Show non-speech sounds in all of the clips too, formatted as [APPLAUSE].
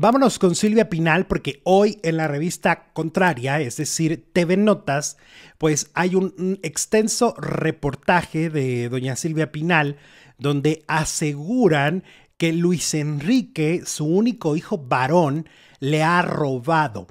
Vámonos con Silvia Pinal porque hoy en la revista contraria, es decir, TV Notas, pues hay un extenso reportaje de doña Silvia Pinal donde aseguran que Luis Enrique, su único hijo varón, le ha robado.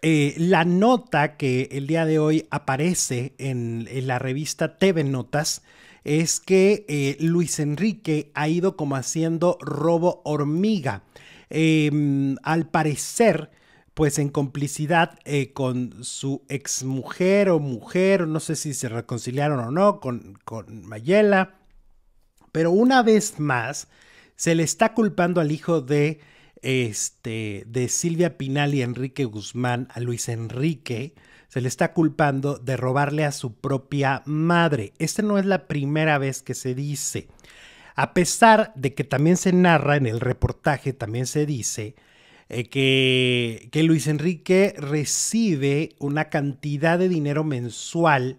Eh, la nota que el día de hoy aparece en, la revista TV Notas es que eh, Luis Enrique ha ido como haciendo robo hormiga. Em, al parecer, pues en complicidad eh, con su exmujer o mujer, no sé si se reconciliaron o no, con, Mayela. Pero una vez más, se le está culpando al hijo de, este, de Silvia Pinal y Enrique Guzmán, a Luis Enrique, se le está culpando de robarle a su propia madre. Esta no es la primera vez que se dice. A pesar de que también se narra en el reportaje, también se dice eh, que, Luis Enrique recibe una cantidad de dinero mensual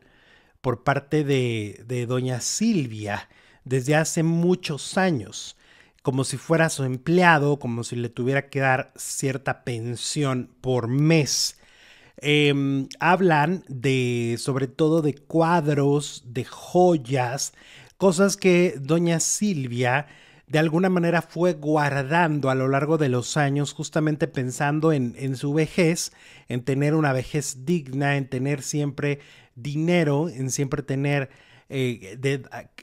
por parte de, doña Silvia desde hace muchos años, como si fuera su empleado, como si le tuviera que dar cierta pensión por mes. Em, hablan de, sobre todo, de cuadros, de joyas, cosas que doña Silvia de alguna manera fue guardando a lo largo de los años, justamente pensando en, en, su vejez, en tener una vejez digna, en tener siempre dinero, en siempre tener eh,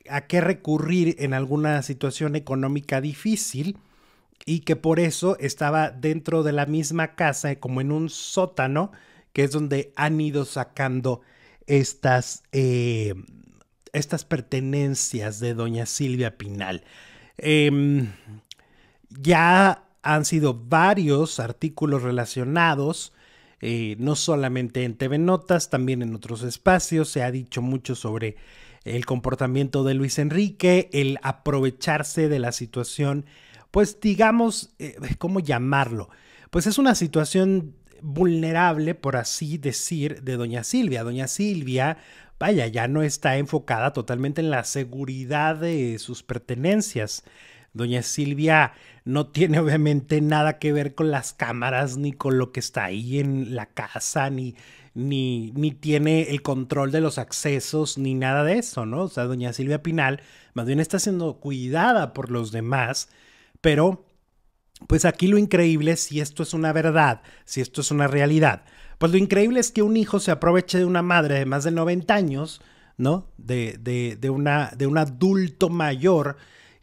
a, qué recurrir en alguna situación económica difícil y que por eso estaba dentro de la misma casa, como en un sótano, que es donde han ido sacando estas... Eh, estas pertenencias de doña Silvia Pinal. Em, ya han sido varios artículos relacionados, eh, no solamente en TV Notas, también en otros espacios. Se ha dicho mucho sobre el comportamiento de Luis Enrique, el aprovecharse de la situación, pues digamos, eh, ¿cómo llamarlo? Pues es una situación vulnerable, por así decir, de doña Silvia. Doña Silvia vaya, ya no está enfocada totalmente en la seguridad de sus pertenencias. Doña Silvia no tiene [LAUGHS] obviamente nada que ver con las cámaras, ni con lo que está ahí en la casa, ni, ni, ni tiene el control de los accesos, ni nada de eso, ¿no? O sea, doña Silvia Pinal más bien está siendo cuidada por los demás, pero pues aquí lo increíble, si esto es una verdad, si esto es una realidad, pues lo increíble es que un hijo se aproveche de una madre de más de 90 años, ¿no? De, de, de, una, de un adulto mayor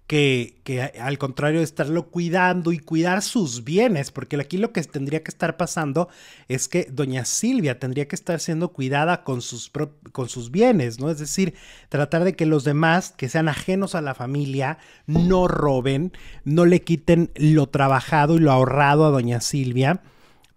que, al contrario de estarlo cuidando y cuidar sus bienes, porque aquí lo que tendría que estar pasando es que doña Silvia tendría que estar siendo cuidada con sus, con sus bienes, ¿no? Es decir, tratar de que los demás que sean ajenos a la familia no roben, no le quiten lo trabajado y lo ahorrado a doña Silvia,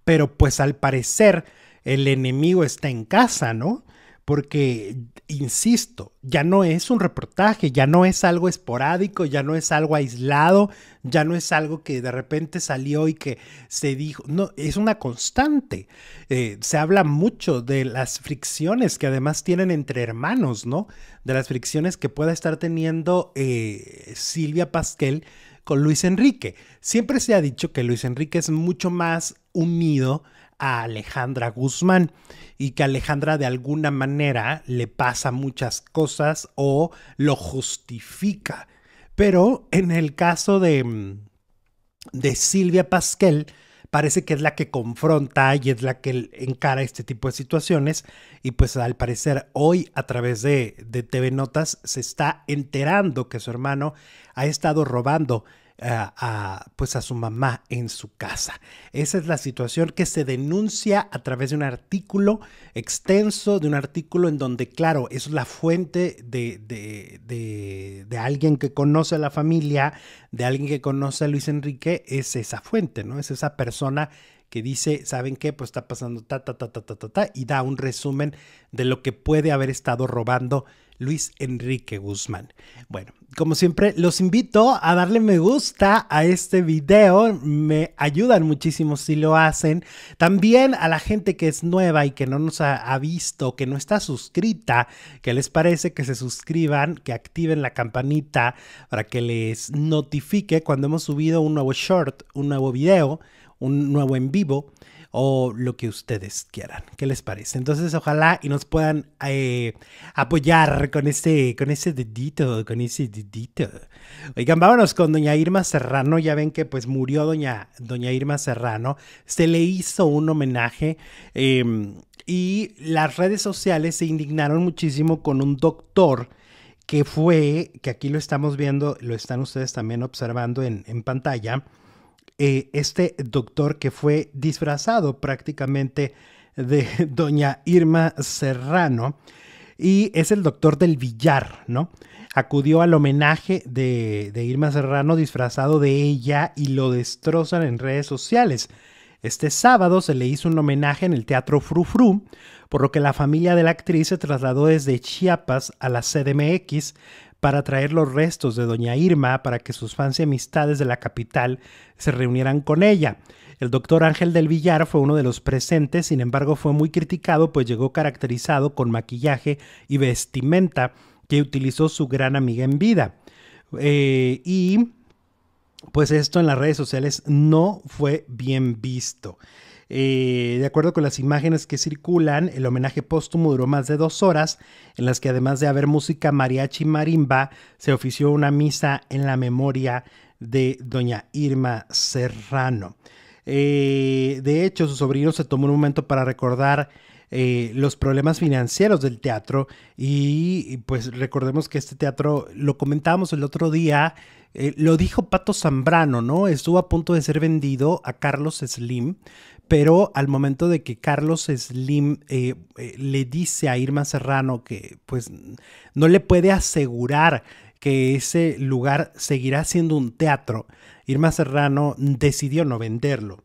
pero pues al parecer el enemigo está en casa, ¿no? porque, insisto, ya no es un reportaje, ya no es algo esporádico, ya no es algo aislado, ya no es algo que de repente salió y que se dijo, no, es una constante. Eh, se habla mucho de las fricciones que además tienen entre hermanos, ¿no? De las fricciones que pueda estar teniendo eh, Silvia Pasquel con Luis Enrique. Siempre se ha dicho que Luis Enrique es mucho más unido a Alejandra Guzmán y que Alejandra de alguna manera le pasa muchas cosas o lo justifica. Pero en el caso de, mm, de Silvia Pasquel, parece que es la que confronta y es la que encara este tipo de situaciones. Y pues al parecer hoy a través de, de TV Notas se está enterando que su hermano ha estado robando a, pues a su mamá en su casa. Esa es la situación que se denuncia a través de un artículo extenso, de un artículo en donde, claro, es la fuente de, de, de, alguien que conoce a la familia, de alguien que conoce a Luis Enrique, es esa fuente, ¿no? Es esa persona que dice, ¿saben qué? Pues está pasando ta, ta, ta, ta, ta, ta, ta, y da un resumen de lo que puede haber estado robando Luis Enrique Guzmán. Bueno, como siempre, los invito a darle me gusta a este video. Me ayudan muchísimo si lo hacen. También a la gente que es nueva y que no nos ha, visto, que no está suscrita, que les parece que se suscriban, que activen la campanita para que les notifique cuando hemos subido un nuevo short, un nuevo video, un nuevo en vivo o lo que ustedes quieran. ¿Qué les parece? Entonces, ojalá y nos puedan eh, apoyar con ese, con ese dedito, con ese dedito. Oigan, vámonos con doña Irma Serrano. Ya ven que pues murió doña, doña Irma Serrano. Se le hizo un homenaje. Em, y las redes sociales se indignaron muchísimo con un doctor que fue, que aquí lo estamos viendo, lo están ustedes también observando en pantalla, eh, este doctor que fue disfrazado prácticamente de [LAUGHS] doña Irma Serrano y es el doctor del billar, ¿no? Acudió al homenaje de, de, Irma Serrano disfrazado de ella y lo destrozan en redes sociales. Este sábado se le hizo un homenaje en el Teatro Frufru, por lo que la familia de la actriz se trasladó desde Chiapas a la CDMX para traer los restos de doña Irma para que sus fans y amistades de la capital se reunieran con ella. El doctor Ángel del Villar fue uno de los presentes, sin embargo fue muy criticado pues llegó caracterizado con maquillaje y vestimenta que utilizó su gran amiga en vida. Eh, y pues esto en las redes sociales no fue bien visto. Eh, de acuerdo con las imágenes que circulan, el homenaje póstumo duró más de dos horas, en las que además de haber música mariachi marimba, se ofició una misa en la memoria de doña Irma Serrano. Eh, de hecho, su sobrino se tomó un momento para recordar eh, los problemas financieros del teatro y pues recordemos que este teatro, lo comentábamos el otro día, lo dijo Pato Zambrano, ¿no? Estuvo a punto de ser vendido a Carlos Slim, pero al momento de que Carlos Slim eh, eh, le dice a Irma Serrano que pues no le puede asegurar que ese lugar seguirá siendo un teatro, Irma Serrano decidió no venderlo.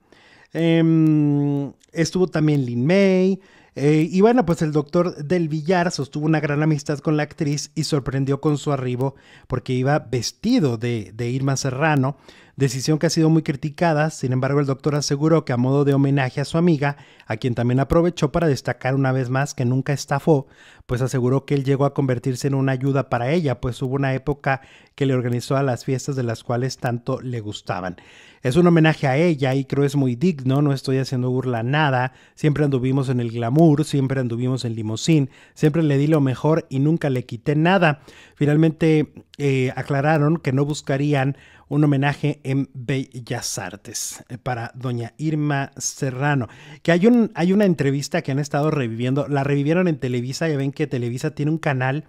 Em, estuvo también Lin May. Eh, y bueno, pues el doctor del Villar sostuvo una gran amistad con la actriz y sorprendió con su arribo porque iba vestido de Irma Serrano decisión que ha sido muy criticada, sin embargo el doctor aseguró que a modo de homenaje a su amiga, a quien también aprovechó para destacar una vez más que nunca estafó, pues aseguró que él llegó a convertirse en una ayuda para ella, pues hubo una época que le organizó a las fiestas de las cuales tanto le gustaban. Es un homenaje a ella y creo es muy digno, no estoy haciendo burla nada, siempre anduvimos en el glamour, siempre anduvimos en limosín, siempre le di lo mejor y nunca le quité nada. Finalmente eh, aclararon que no buscarían un homenaje en Bellas Artes eh, para doña Irma Serrano. Que hay, un, hay una entrevista que han estado reviviendo, la revivieron en Televisa, ya ven que Televisa tiene un canal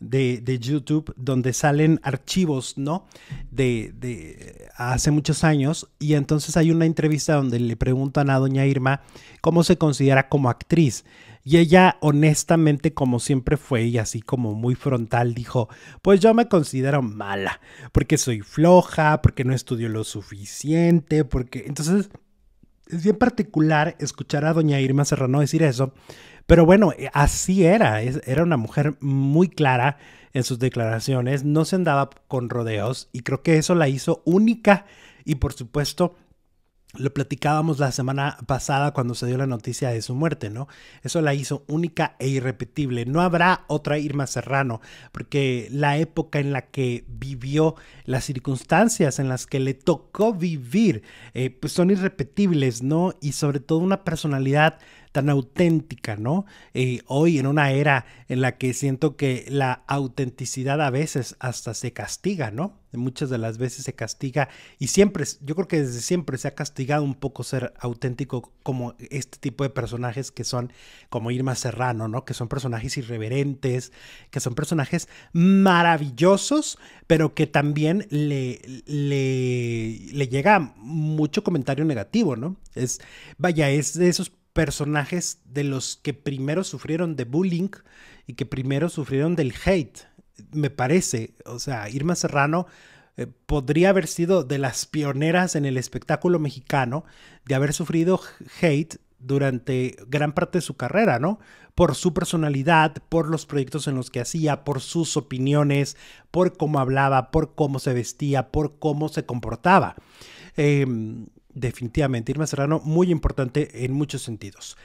de, YouTube donde salen archivos, ¿no? De, de hace muchos años y entonces hay una entrevista donde le preguntan a doña Irma cómo se considera como actriz. Y ella honestamente, como siempre fue y así como muy frontal, dijo, pues yo me considero mala, porque soy floja, porque no estudio lo suficiente, porque... Entonces, es bien particular escuchar a doña Irma Serrano decir eso, pero bueno, eh, así era, era una mujer muy clara en sus declaraciones, no se andaba con rodeos y creo que eso la hizo única y por supuesto lo platicábamos la semana pasada cuando se dio la noticia de su muerte, ¿no? Eso la hizo única e irrepetible. No habrá otra Irma Serrano, porque la época en la que vivió, las circunstancias en las que le tocó vivir, eh, pues son irrepetibles, ¿no? Y sobre todo una personalidad tan auténtica, ¿no? Eh, hoy en una era en la que siento que la autenticidad a veces hasta se castiga, ¿no? Muchas de las veces se castiga y siempre, yo creo que desde siempre se ha castigado un poco ser auténtico como este tipo de personajes que son como Irma Serrano, ¿no? Que son personajes irreverentes, que son personajes maravillosos, pero que también le, le, le llega mucho comentario negativo, ¿no? Es, vaya, es de esos personajes de los que primero sufrieron de bullying y que primero sufrieron del hate, me parece. O sea, Irma Serrano eh, podría haber sido de las pioneras en el espectáculo mexicano de haber sufrido hate durante gran parte de su carrera, ¿no? Por su personalidad, por los proyectos en los que hacía, por sus opiniones, por cómo hablaba, por cómo se vestía, por cómo se comportaba. Em, definitivamente. Irma Serrano, muy importante en muchos sentidos.